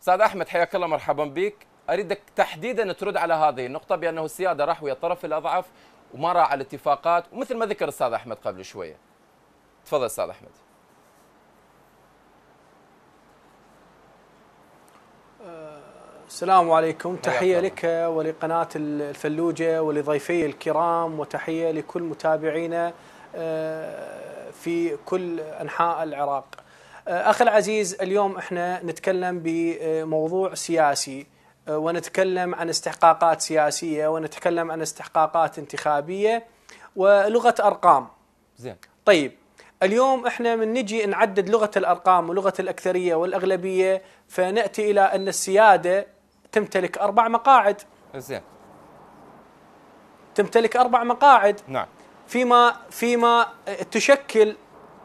استاذ احمد حياك الله مرحبا بك اريدك تحديدا ترد على هذه النقطه بانه السياده راح ويا الطرف الاضعف وما على الاتفاقات ومثل ما ذكر الاستاذ احمد قبل شويه تفضل استاذ احمد السلام عليكم تحية لك ولقناة الفلوجة ولضيفي الكرام وتحية لكل متابعينا آه، في كل أنحاء العراق اخي العزيز اليوم احنا نتكلم بموضوع سياسي آه، ونتكلم عن استحقاقات سياسيه ونتكلم عن استحقاقات انتخابيه ولغه ارقام. زين. طيب اليوم احنا من نجي نعدد لغه الارقام ولغه الاكثريه والاغلبيه فناتي الى ان السياده تمتلك اربع مقاعد. زين. تمتلك اربع مقاعد. نعم. فيما فيما تشكل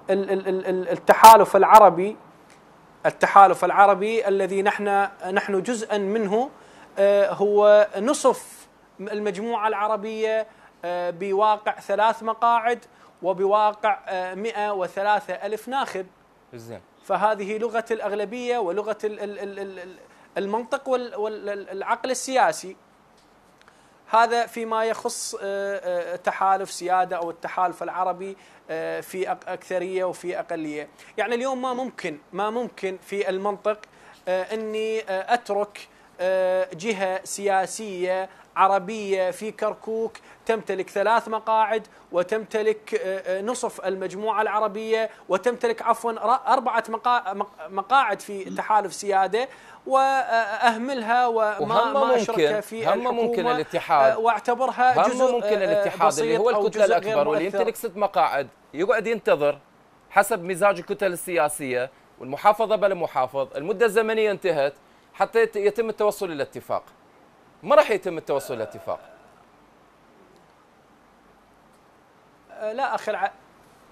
التحالف العربي التحالف العربي الذي نحن نحن جزءا منه آه، هو نصف المجموعة العربية آه، بواقع ثلاث مقاعد وبواقع 103 آه، ألف ناخب زين فهذه لغة الأغلبية ولغة المنطق والعقل السياسي هذا فيما يخص آه، آه، تحالف سيادة أو التحالف العربي آه، في أكثرية وفي أقلية يعني اليوم ما ممكن ما ممكن في المنطق أني أترك آه، جهة سياسية عربية في كركوك تمتلك ثلاث مقاعد وتمتلك آه، آه، نصف المجموعة العربية وتمتلك عفوا أربعة مقاعد في تحالف سيادة وأهملها وما ما أشرك في هم الحكومة ممكن الاتحاد واعتبرها هم جزء ممكن الاتحاد اللي هو الكتلة الأكبر واللي يمتلك ست مقاعد يقعد ينتظر حسب مزاج الكتل السياسية والمحافظة بلا محافظ المدة الزمنية انتهت حتى يتم التوصل الى اتفاق ما راح يتم التوصل الى اتفاق أه، لا اخر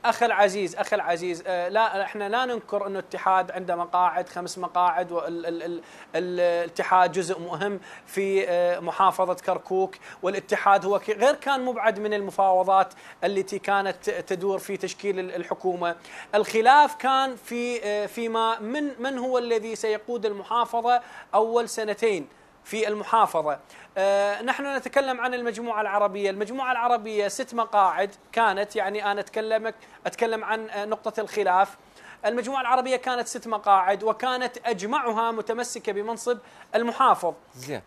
اخي العزيز اخي العزيز آه، لا احنا لا ننكر انه الاتحاد عنده مقاعد خمس مقاعد والاتحاد جزء مهم في آه، محافظه كركوك والاتحاد هو غير كان مبعد من المفاوضات التي كانت تدور في تشكيل الحكومه الخلاف كان في آه، فيما من من هو الذي سيقود المحافظه اول سنتين في المحافظة آه، نحن نتكلم عن المجموعة العربية المجموعة العربية ست مقاعد كانت يعني أنا أتكلمك أتكلم عن آه، نقطة الخلاف المجموعة العربية كانت ست مقاعد وكانت أجمعها متمسكة بمنصب المحافظ زي.